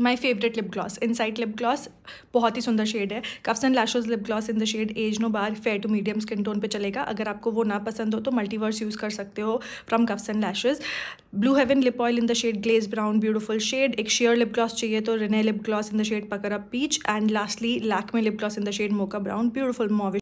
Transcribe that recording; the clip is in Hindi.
माई favourite lip gloss inside lip gloss बहुत ही सुंदर शेड है cuffs and lashes lip gloss in the shade as no bar fair to medium skin tone पे चलेगा अगर आपको वो ना पसंद हो तो मल्टीवर्स यूज़ कर सकते हो from cuffs and lashes blue heaven lip oil in the shade glaze brown beautiful shade एक शेयर लिप ग्लॉस चाहिए तो Renee lip gloss in the shade पकड़ा peach and lastly Lakme lip gloss in the shade mocha brown beautiful मॉविश